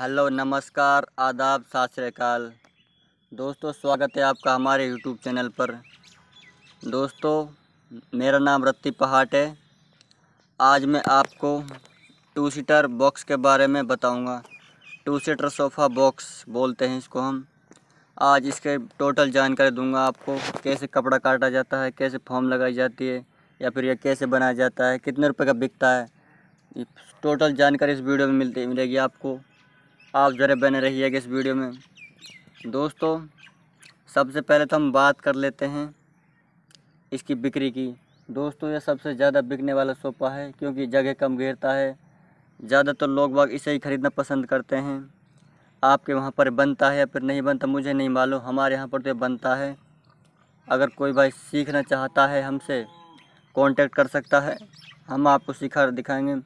hello नमस्कार आदाब सात श्रीकाल दोस्तों स्वागत है आपका हमारे यूट्यूब चैनल पर दोस्तों मेरा नाम रत्ती पहाट है आज मैं आपको टू सीटर बॉक्स के बारे में बताऊंगा टू सीटर सोफ़ा बॉक्स बोलते हैं इसको हम आज इसके टोटल जानकारी दूंगा आपको कैसे कपड़ा काटा जाता है कैसे फॉर्म लगाई जाती है या फिर यह कैसे बनाया जाता है कितने रुपए का बिकता है टोटल जानकारी इस वीडियो में मिलती मिलेगी आपको आप ज़रा बने रहिएगा इस वीडियो में दोस्तों सबसे पहले तो हम बात कर लेते हैं इसकी बिक्री की दोस्तों यह सबसे ज़्यादा बिकने वाला सोफा है क्योंकि जगह कम घेरता है ज़्यादातर तो लोग बाग इसे ही ख़रीदना पसंद करते हैं आपके वहाँ पर बनता है या फिर नहीं बनता मुझे नहीं मालूम हमारे यहाँ पर तो बनता है अगर कोई भाई सीखना चाहता है हमसे कांटेक्ट कर सकता है हम आपको सिखा दिखाएंगे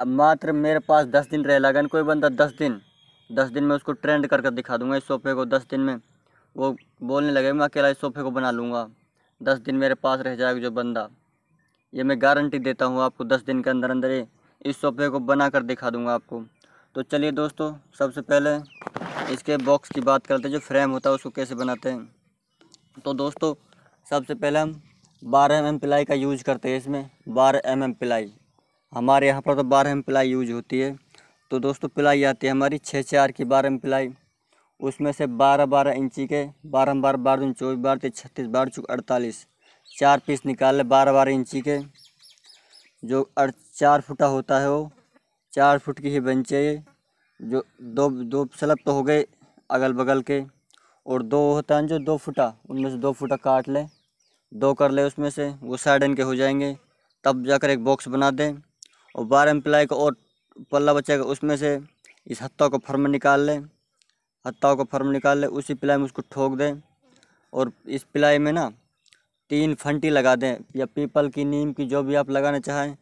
अब मात्र मेरे पास दस दिन रह लगा कोई बंदा दस दिन दस दिन में उसको ट्रेंड कर कर दिखा दूंगा इस सोफ़े को दस दिन में वो बोलने लगे मैं अकेला इस सोफ़े को बना लूँगा दस दिन मेरे पास रह जाएगा जो बंदा ये मैं गारंटी देता हूँ आपको दस दिन के अंदर अंदर इस सोफ़े को बना कर दिखा दूँगा आपको तो चलिए दोस्तों सबसे पहले इसके बॉक्स की बात करते हैं जो फ्रेम होता है उसको कैसे बनाते हैं तो दोस्तों सबसे पहले हम बारह एम एम प्लाई का यूज करते हैं इसमें बारह एम एम प्लाई हमारे यहाँ पर तो बारह एम प्लाई यूज होती है तो दोस्तों प्लाई आती है हमारी छः चार की बारह में प्लाई उसमें से बारह बारह इंची के बारह बार बारह दून चौबीस बार तेईस छत्तीस बार चुक अड़तालीस चार पीस निकाल लें बारह बारह इंची के जो अड़ चार फुटा होता है वो चार फुट की ही बन चाहिए जो दो दो स्लब तो हो गए अगल बगल के और दो होते हैं जो दो फुटा उनमें से दो फुटा काट लें दो कर लें उसमें से वो साइड इनके हो जाएंगे तब जाकर एक बॉक्स बना दें और बारह एम्प्लाई को और पल्ला बचेगा उसमें से इस हत्ता को फर्म निकाल लें हत्ता को फर्म निकाल लें उसी पिलाई में उसको ठोक दें और इस पिलाई में ना तीन फंटी लगा दें या पीपल की नीम की जो भी आप लगाना चाहें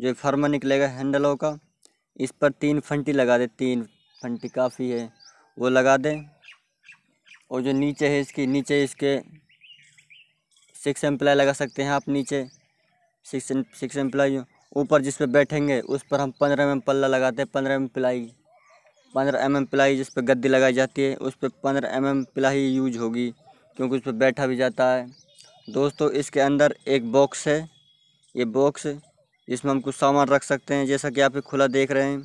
जो फर्मा निकलेगा हैंडलों का इस पर तीन फंटी लगा दें तीन फंटी काफ़ी है वो लगा दें और जो नीचे है इसकी नीचे इसके सिक्स एम्प्लाई लगा सकते हैं आप नीचे सिक्स सिक्स एम्प्लाई ऊपर जिस पर बैठेंगे उस पर हम पंद्रह एम पल्ला लगाते हैं पंद्रह एम पिलाई पंद्रह एम पिलाई जिस पर गद्दी लगाई जाती है उस पर पंद्रह एम पिलाई यूज होगी क्योंकि उस पर बैठा भी जाता है दोस्तों इसके अंदर एक बॉक्स है ये बॉक्स इसमें हम कुछ सामान रख सकते हैं जैसा कि आप एक खुला देख रहे हैं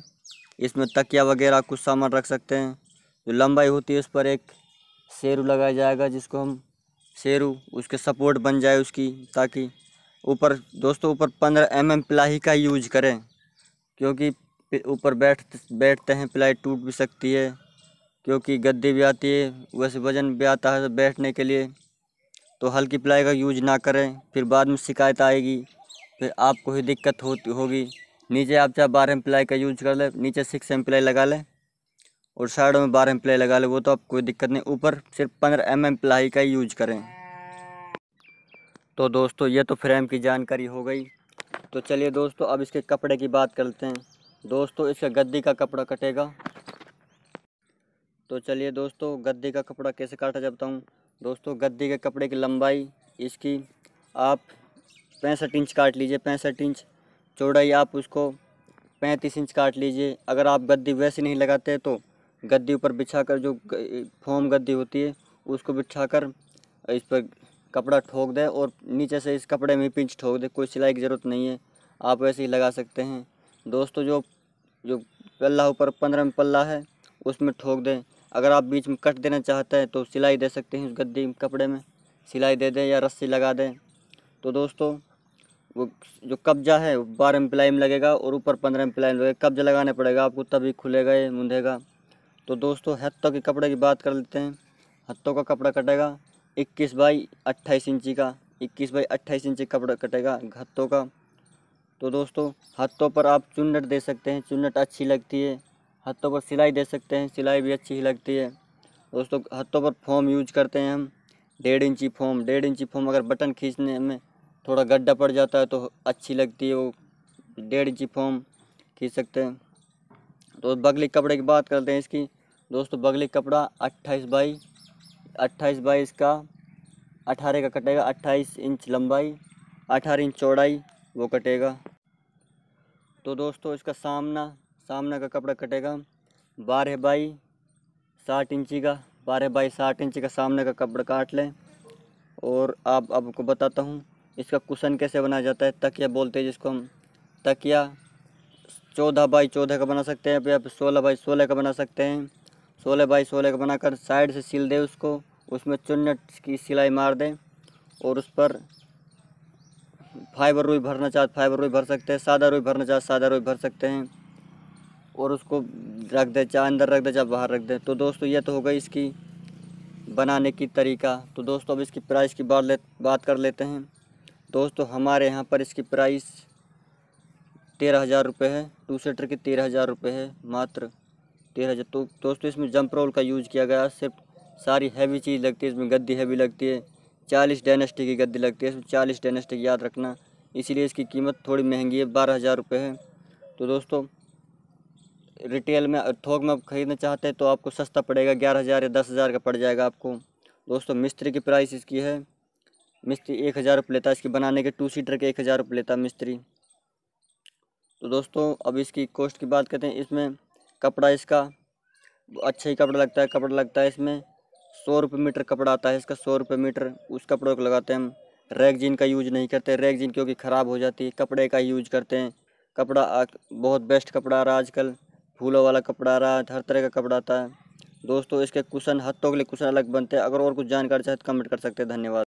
इसमें तकिया वगैरह कुछ सामान रख सकते हैं जो लंबाई होती है उस पर एक शेरू लगाया जाएगा जिसको हम शेरू उसके सपोर्ट बन जाए उसकी ताकि ऊपर दोस्तों ऊपर पंद्रह एम एम प्लाई का यूज करें क्योंकि ऊपर बैठ बैठते हैं प्लाई टूट भी सकती है क्योंकि गद्दी भी आती है वैसे वज़न भी आता है बैठने के लिए तो हल्की प्लाई का यूज ना करें फिर बाद में शिकायत आएगी फिर आपको ही दिक्कत होती होगी नीचे आप चाहे बारह एम प्लाई का यूज कर लें नीचे सिक्स एम प्लाई लगा लें और साइडों में बारह एम प्लाई लगा लें वो तो आप कोई दिक्कत नहीं ऊपर सिर्फ पंद्रह एम एम प्लाई का यूज करें तो दोस्तों ये तो फ्रेम की जानकारी हो गई तो चलिए दोस्तों अब इसके कपड़े की बात करते हैं दोस्तों इसका गद्दी का कपड़ा कटेगा तो चलिए दोस्तों गद्दी का कपड़ा कैसे काटा जाता हूँ दोस्तों गद्दी के कपड़े की लंबाई इसकी आप पैंसठ इंच काट लीजिए पैंसठ इंच चौड़ाई आप उसको पैंतीस इंच काट लीजिए अगर आप गद्दी वैसे नहीं लगाते तो गद्दी ऊपर बिछा कर जो फोम गद्दी होती है उसको बिछा कर इस पर कपड़ा ठोक दें और नीचे से इस कपड़े में पिंच ठोक दें कोई सिलाई की ज़रूरत नहीं है आप वैसे ही लगा सकते हैं दोस्तों जो जो पल्ला ऊपर पंद्रह में पल्ला है उसमें ठोक दें अगर आप बीच में कट देना चाहते हैं तो सिलाई दे सकते हैं उस गद्दी कपड़े में सिलाई दे दें या रस्सी लगा दें तो दोस्तों वो जो कब्जा है वो बारह में प्लाई में लगेगा और ऊपर पंद्रह में प्लाई में लगेगा कब्जा लगाना पड़ेगा आपको तभी खुलेगा ये मुंधेगा तो दोस्तों हत्तों के कपड़े की बात कर लेते हैं हत्तों का कपड़ा कटेगा इक्कीस बाई अट्ठाईस इंची का इक्कीस बाई अट्ठाईस इंची कपड़ा कटेगा हत्तों का तो दोस्तों हत्तों पर आप चुन्नट दे सकते हैं चुन्नट अच्छी लगती है हत्तों पर सिलाई दे सकते हैं सिलाई भी अच्छी ही लगती है दोस्तों हत्तों पर फॉर्म यूज करते हैं हम डेढ़ इंची फॉर्म डेढ़ इंची फॉर्म अगर बटन खींचने में थोड़ा गड्ढा पड़ जाता है तो अच्छी लगती है वो डेढ़ इंची फॉर्म खींच सकते हैं तो बगली कपड़े की बात करते हैं इसकी दोस्तों बगली कपड़ा अट्ठाईस बाई अट्ठाईस बाई इसका अठारह का कटेगा अट्ठाईस इंच लंबाई अठारह इंच चौड़ाई वो कटेगा तो दोस्तों इसका सामना सामना का कपड़ा कटेगा बारह बाई साठ इंची का बारह बाई साठ इंची का सामने का कपड़ा काट लें और आप आपको बताता हूँ इसका कुशन कैसे बनाया जाता है तकिया बोलते हैं जिसको हम तकिया चौदह बाई चौदह का बना सकते हैं या सोलह बाई सोलह का बना सकते हैं सोलह बाई सोलह का बनाकर साइड से सिल दे उसको उसमें चुन्नट की सिलाई मार दें और उस पर फाइबर रुई भरना चाहते तो फाइबर रुई भर सकते हैं सादा रुई भरना चाहते तो सादा रुई भर सकते हैं और उसको रख दे चाहे अंदर रख दे चाहे बाहर रख दे तो दोस्तों ये तो हो गई इसकी बनाने की तरीका तो दोस्तों अब इसकी प्राइस की बात ले बात कर लेते हैं दोस्तों हमारे यहाँ पर इसकी प्राइस तेरह हज़ार रुपये है टू सीटर की तेरह हज़ार रुपये है मात्र तेरह हजार तो दोस्तों इसमें जंप रोल का यूज़ किया गया सिर्फ सारी हैवी चीज़ लगती है इसमें गद्दी हैवी लगती है चालीस डायनेस्टी की गद्दी लगती है इसमें चालीस डायनेस्टी याद रखना इसीलिए इसकी कीमत थोड़ी महंगी है बारह हज़ार रुपये है तो दोस्तों रिटेल में थोक में आप ख़रीदना चाहते हैं तो आपको सस्ता पड़ेगा ग्यारह हज़ार या दस हज़ार का पड़ जाएगा आपको दोस्तों मिस्त्री की प्राइस इसकी है मिस्त्री एक हज़ार रुपये लेता है इसकी बनाने के टू सीटर के एक हज़ार रुपये लेता है मिस्त्री तो दोस्तों अब इसकी कॉस्ट की बात करते हैं इसमें कपड़ा इसका अच्छा ही कपड़ा लगता है कपड़ा लगता है इसमें सौ रुपये मीटर कपड़ा आता है इसका सौ रुपये मीटर उस कपड़े को लगाते हैं हम रैगजीन का यूज नहीं करते रैगजीन क्योंकि ख़राब हो जाती है कपड़े का यूज करते हैं कपड़ा बहुत बेस्ट कपड़ा आ रहा है आजकल फूलों वाला कपड़ा आ रहा है हर तरह का कपड़ा आता है दोस्तों इसके कुशन हथों के लिए कुशन अलग बनते हैं अगर और कुछ जानकारी चाहे तो कमेंट कर सकते हैं धन्यवाद